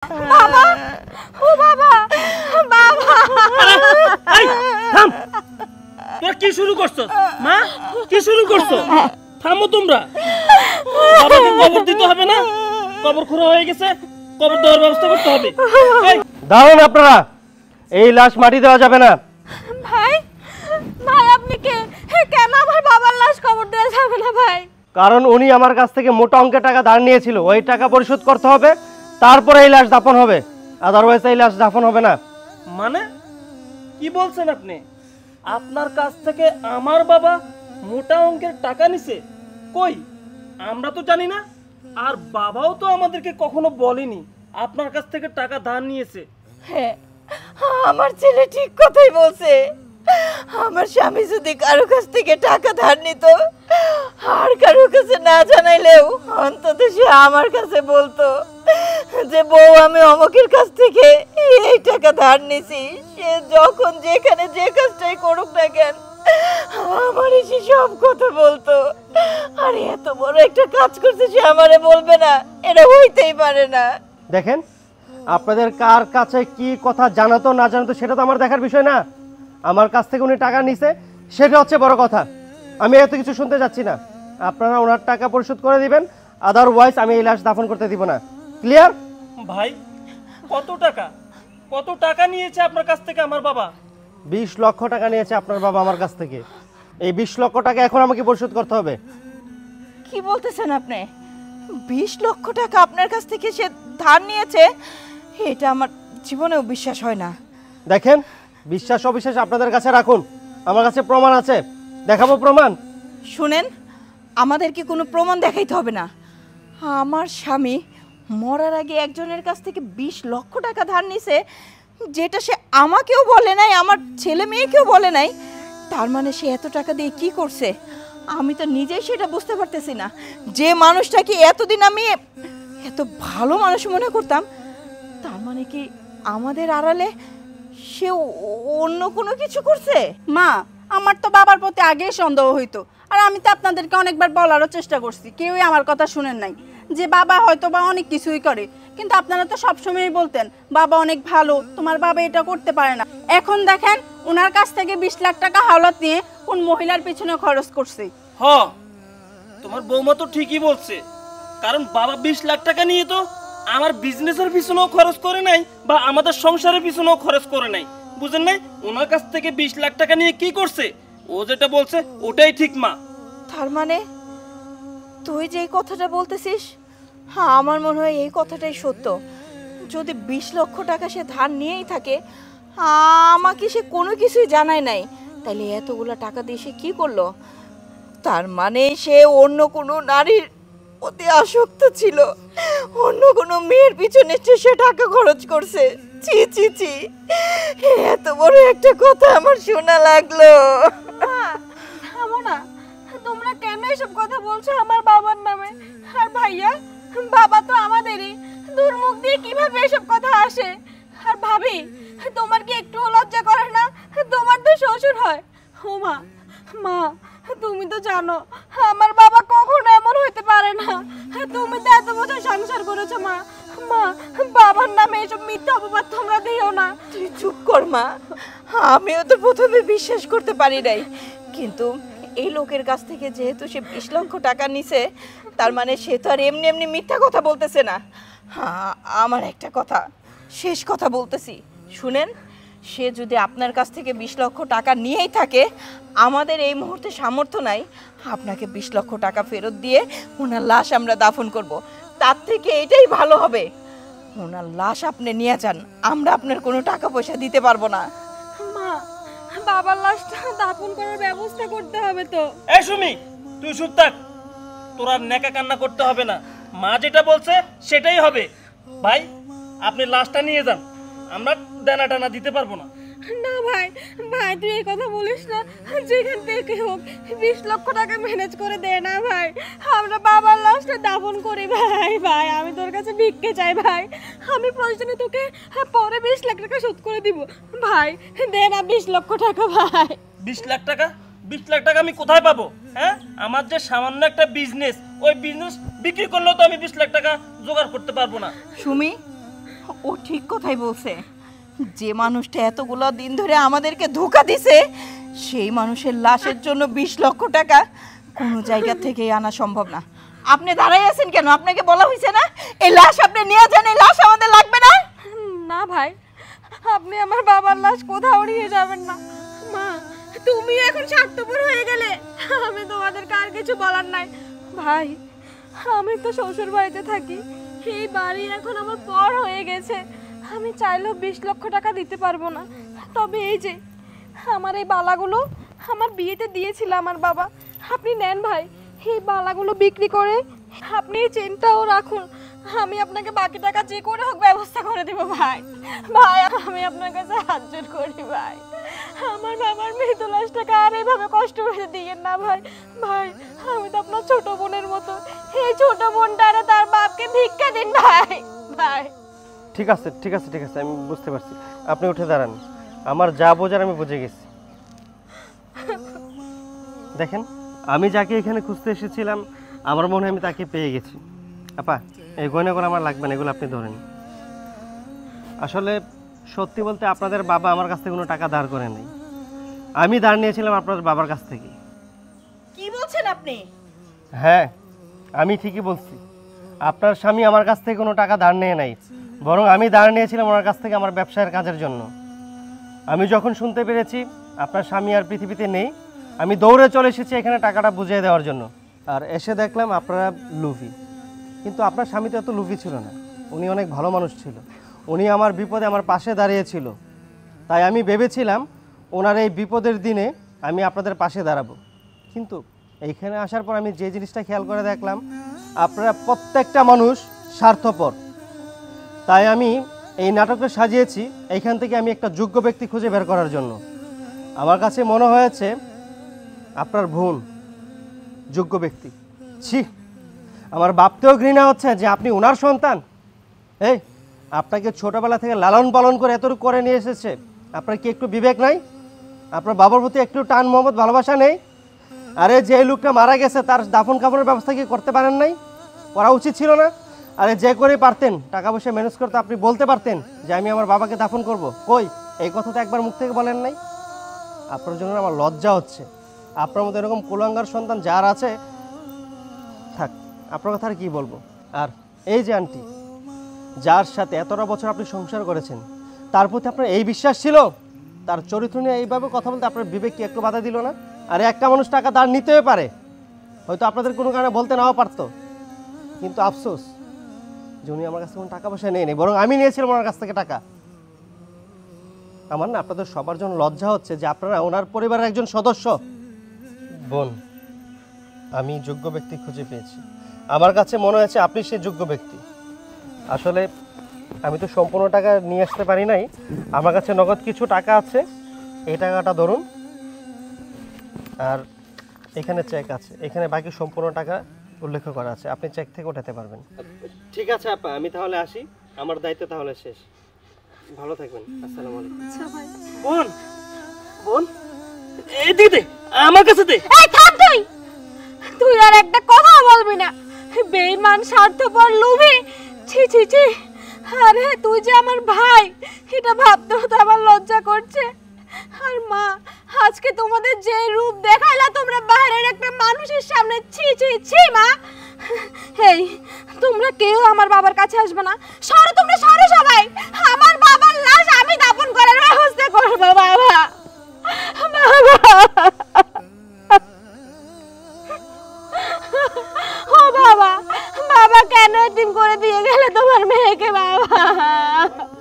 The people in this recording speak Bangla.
এই লাশ দেওয়া যাবে না ভাই ভাই আপনি কে কেন বাবার লাশ দেওয়া যাবে না ভাই কারণ উনি আমার কাছ থেকে মোটা অঙ্কের টাকা ধার নিয়েছিল ওই টাকা পরিশোধ করতে হবে তারপরে এই লাশ দাফন হবে আদারওয়াইজ এই লাশ দাফন হবে না মানে কি বলছেন আপনি আপনার কাছ থেকে আমার বাবা মোটা অঙ্কের টাকা নিছে কই আমরা তো জানি না আর বাবাও তো আমাদেরকে কখনো বলেনি আপনার কাছ থেকে টাকা ধার নিয়েছে হ্যাঁ আমার ছেলে ঠিক কথাই বলছে আমার স্বামী যদি কারো কাছ থেকে টাকা ধার নিত আর কারো কাছে না জানাইলেও অন্তত সে আমার কাছে বলতো যে বউ আমি অমকের কাছ থেকে এই টাকা ধার নিছি সে যখন যেখানে যে কাজটাই করুক না কেন আমার সে সব কথা বলতো আর এত বড় একটা কাজ করছে সে আমারে বলবে না এটা হইতেই পারে না দেখেন আপনাদের কার কাছে কি কথা জানাতো না জানাতো সেটা তো আমার দেখার বিষয় না আমার কাছ থেকে উনি টাকা নিছে সেটা হচ্ছে বড় কথা আমি এত কিছু শুনতে যাচ্ছি না আপনারা ওনার টাকা পরিশোধ করে দিবেন আদারওয়াইজ আমি এই লাশ দাফন করতে দিব না ক্লিয়ার ভাই কত টাকা কত টাকা নিয়েছে আপনার কাছ থেকে আমার বাবা বিশ লক্ষ টাকা নিয়েছে আপনার বাবা আমার কাছ থেকে এই বিশ লক্ষ টাকা এখন আমাকে পরিশোধ করতে হবে কি বলতেছেন আপনি বিশ লক্ষ টাকা আপনার কাছ থেকে সে ধার নিয়েছে এটা আমার জীবনেও বিশ্বাস হয় না দেখেন বিশ্বাস অবিশ্বাস আপনাদের কাছে রাখুন আমার কাছে প্রমাণ আছে দেখাবো প্রমাণ শুনেন আমাদেরকে কোনো প্রমাণ দেখাইতে হবে না আমার স্বামী মরার আগে একজনের কাছ থেকে বিশ লক্ষ টাকা ধার নিছে যেটা সে আমাকেও বলে নাই আমার ছেলে মেয়েকেও বলে নাই তার মানে সে এত টাকা দিয়ে কি করছে আমি তো নিজেই সেটা বুঝতে পারতেছি না যে মানুষটাকে এতদিন আমি এত ভালো মানুষ মনে করতাম তার মানে কি আমাদের আড়ালে সে অন্য কোনো কিছু করছে মা আমার তো বাবার প্রতি আগেই সন্দেহ হইতো আর আমি তো আপনাদেরকে অনেকবার বলারও চেষ্টা করছি কেউই আমার কথা শুনেন নাই যে বাবা হয়তো বা অনেক কিছুই করে কিন্তু আপনারা তো সবসময়ই বলতেন বাবা অনেক ভালো তোমার বাবা এটা করতে পারে না এখন দেখেন ওনার কাছ থেকে বিশ লাখ টাকা হাওলাত নিয়ে কোন মহিলার পিছনে খরচ করছে হ তোমার বৌমা তো ঠিকই বলছে কারণ বাবা বিশ লাখ টাকা নিয়ে তো আমার বিজনেসের পিছনেও খরচ করে নাই বা আমাদের সংসারের পিছনেও খরচ করে নাই বুঝেন নাই ওনার কাছ থেকে বিশ লাখ টাকা নিয়ে কি করছে ও যেটা বলছে ওটাই ঠিক মা তার মানে তুই যে এই কথাটা বলতেছিস হ্যাঁ আমার মনে হয় এই কথাটাই সত্য যদি বিশ লক্ষ টাকা সে ধার নিয়েই থাকে আমাকে সে কোনো কিছুই জানায় নাই তাহলে এতগুলো টাকা দিয়ে সে কী করলো তার মানে সে অন্য কোনো নারীর অতি আসক্ত ছিল অন্য কোনো মেয়ের পিছনে সে টাকা খরচ করছে ছি চি চি এত বড় একটা কথা আমার শোনা লাগলো না তোমরা কেন এসব কথা বলছো আমার বাবার নামে আর ভাইয়া বাবা তো আমাদেরই দুর্মুখ দিয়ে কিভাবে এসব কথা আসে আর ভাবি তোমার কি একটু লজ্জা করে না তোমার তো শ্বশুর হয় ও মা মা তুমি তো জানো আমার বাবা কখনো এমন হইতে পারে না তুমি তো এত বছর সংসার করেছো মা মা বাবার নামে এসব মিথ্যা অপবাদ তোমরা দিও না তুই চুপ কর মা আমিও তো প্রথমে বিশ্বাস করতে পারি নাই কিন্তু এই লোকের কাছ থেকে যেহেতু সে বিশ লক্ষ টাকা নিছে তার মানে সে তো আর এমনি এমনি মিথ্যা কথা বলতেছে না হ্যাঁ আমার একটা কথা শেষ কথা বলতেছি শুনেন সে যদি আপনার কাছ থেকে বিশ লক্ষ টাকা নিয়েই থাকে আমাদের এই মুহূর্তে সামর্থ্য নাই আপনাকে বিশ লক্ষ টাকা ফেরত দিয়ে ওনার লাশ আমরা দাফন করব। তার থেকে এটাই ভালো হবে ওনার লাশ আপনি নিয়ে যান আমরা আপনার কোনো টাকা পয়সা দিতে পারবো না মা বাবার লাশটা দাফন করার ব্যবস্থা করতে হবে তো এ সুমি তুই চুপ থাক তোর আর নেকা কান্না করতে হবে না মা যেটা বলছে সেটাই হবে ভাই আপনি লাশটা নিয়ে যান আমরা দানা টানা দিতে পারবো না না ভাই ভাই তুই এই কথা বলিস না যেখান থেকে হোক বিশ লক্ষ টাকা ম্যানেজ করে দে না ভাই আমরা বাবার লাশটা দাফন করি ভাই ভাই আমি তোর কাছে ভিক্ষে চাই ভাই আমি প্রয়োজনে তোকে পরে বিশ লাখ টাকা শোধ করে দিব ভাই দে না বিশ লক্ষ টাকা ভাই বিশ লাখ টাকা বিশ লাখ টাকা আমি কোথায় পাবো হ্যাঁ আমার যে সামান্য একটা বিজনেস ওই বিজনেস বিক্রি করলেও তো আমি বিশ লাখ টাকা জোগাড় করতে পারবো না সুমি ও ঠিক কথাই বলছে যে মানুষটা এতগুলো দিন ধরে আমাদেরকে ধোকা দিছে সেই মানুষের লাশের জন্য বিশ লক্ষ টাকা কোনো জায়গা থেকে আনা সম্ভব না আপনি দাঁড়াই আছেন কেন আপনাকে বলা হয়েছে না এই লাশ আপনি নিয়ে যান এই লাশ আমাদের লাগবে না না ভাই আপনি আমার বাবার লাশ কোথাও নিয়ে যাবেন না মা তুমি এখন স্বার্থপর হয়ে গেলে আমি তোমাদের কার কিছু বলার নাই ভাই আমি তো শ্বশুর বাড়িতে থাকি এই বাড়ি এখন আমার পর হয়ে গেছে আমি চাইলেও বিশ লক্ষ টাকা দিতে পারবো না তবে এই যে আমার এই বালাগুলো আমার বিয়েতে দিয়েছিল আমার বাবা আপনি নেন ভাই এই বালাগুলো বিক্রি করে আপনি চিন্তাও রাখুন আমি আপনাকে বাকি টাকা যে করে হোক ব্যবস্থা করে দেবো ভাই ভাই আমি আপনার কাছে করি ভাই আমার বাবার মৃত লাশ টাকা আর এভাবে কষ্ট করে দিয়েন না ভাই ভাই আমি তো আপনার ছোট বোনের মতো এই ছোট বোনটা তার বাপকে ভিক্ষা দিন ভাই ভাই ঠিক আছে ঠিক আছে ঠিক আছে আমি বুঝতে পারছি আপনি উঠে দাঁড়ান আমার যা বোঝার আমি বুঝে গেছি দেখেন আমি যাকে এখানে খুঁজতে এসেছিলাম আমার মনে হয় আমি তাকে পেয়ে গেছি আপা এই গয়নাগুলো আমার লাগবে না এগুলো আপনি ধরেন আসলে সত্যি বলতে আপনাদের বাবা আমার কাছ থেকে কোনো টাকা ধার করে নেই আমি ধার নিয়েছিলাম আপনাদের বাবার কাছ থেকে কি বলছেন আপনি হ্যাঁ আমি ঠিকই বলছি আপনার স্বামী আমার কাছ থেকে কোনো টাকা ধার নেয় নাই বরং আমি দাঁড় নিয়েছিলাম ওনার কাছ থেকে আমার ব্যবসায়ের কাজের জন্য আমি যখন শুনতে পেরেছি আপনার স্বামী আর পৃথিবীতে নেই আমি দৌড়ে চলে এসেছি এখানে টাকাটা বুঝিয়ে দেওয়ার জন্য আর এসে দেখলাম আপনারা লুভি কিন্তু আপনার স্বামী তো এত লুভি ছিল না উনি অনেক ভালো মানুষ ছিল উনি আমার বিপদে আমার পাশে দাঁড়িয়েছিল তাই আমি ভেবেছিলাম ওনার এই বিপদের দিনে আমি আপনাদের পাশে দাঁড়াবো কিন্তু এইখানে আসার পর আমি যে জিনিসটা খেয়াল করে দেখলাম আপনারা প্রত্যেকটা মানুষ স্বার্থপর তাই আমি এই নাটকে সাজিয়েছি এইখান থেকে আমি একটা যোগ্য ব্যক্তি খুঁজে বের করার জন্য আমার কাছে মনে হয়েছে আপনার বোন যোগ্য ব্যক্তি ছি আমার বাপতেও ঘৃণা হচ্ছে যে আপনি ওনার সন্তান এই আপনাকে ছোটোবেলা থেকে লালন পালন করে এতটুকু করে নিয়ে এসেছে আপনার কি একটু বিবেক নাই আপনার বাবার প্রতি একটু টান মোহাম্মদ ভালোবাসা নেই আরে যে লোকটা মারা গেছে তার দাফন কাপড়ের ব্যবস্থা কি করতে পারেন নাই করা উচিত ছিল না আরে যে করে পারতেন টাকা পয়সা ম্যানেজ করতে আপনি বলতে পারতেন যে আমি আমার বাবাকে দাফন করব কই এই কথা তো একবার মুখ থেকে বলেন নাই আপনার জন্য আমার লজ্জা হচ্ছে আপনার মতো এরকম কুলাঙ্গার সন্তান যার আছে থাক আপনার কথা আর কী বলবো আর এই যে আন্টি যার সাথে এতটা বছর আপনি সংসার করেছেন তার প্রতি আপনার এই বিশ্বাস ছিল তার চরিত্র নিয়ে এইভাবে কথা বলতে আপনার বিবেক কি একটু বাধা দিল না আর একটা মানুষ টাকা তার নিতেও পারে হয়তো আপনাদের কোনো কারণে বলতে নাও পারতো কিন্তু আফসোস যে উনি আমার কাছে কোনো টাকা পয়সা নেই বরং আমি নিয়েছিলাম ওনার কাছ থেকে টাকা আমার না আপনাদের সবার জন্য লজ্জা হচ্ছে যে আপনারা ওনার পরিবারের একজন সদস্য বোন আমি যোগ্য ব্যক্তি খুঁজে পেয়েছি আমার কাছে মনে হয়েছে আপনি সে যোগ্য ব্যক্তি আসলে আমি তো সম্পূর্ণ টাকা নিয়ে আসতে পারি নাই আমার কাছে নগদ কিছু টাকা আছে এই টাকাটা ধরুন আর এখানে চেক আছে এখানে বাকি সম্পূর্ণ টাকা উল্লেখ করা আছে আপনি চেক থেকে ওঠাতে পারবেন ঠিক আছে আপা আমি তাহলে আসি আমার দায়িত্ব তাহলে শেষ ভালো থাকবেন আসসালামু আলাইকুম বোন বোন এদিকে দে আমার কাছে দে এই থাম তুই তুই আর একটা কথা বলবি না বেঈমান স্বার্থপর লোভে ছি ছি ছি আরে তুই যে আমার ভাই এটা ভাবতেও তো আমার লজ্জা করছে আর মা আজকে তোমাদের যে রূপ দেখাইলা তোমরা বাইরের একটা মানুষের সামনে ছি ছি ছি মা হেই তোমরা কেউ আমার বাবার কাছে আসবে না সরো তোমরা সরো সবাই আমার বাবার লাশ আমি দাফন করার ব্যবস্থা করবো বাবা বাবা ও বাবা বাবা কেন এদিন করে দিয়ে গেলে তোমার মেয়েকে বাবা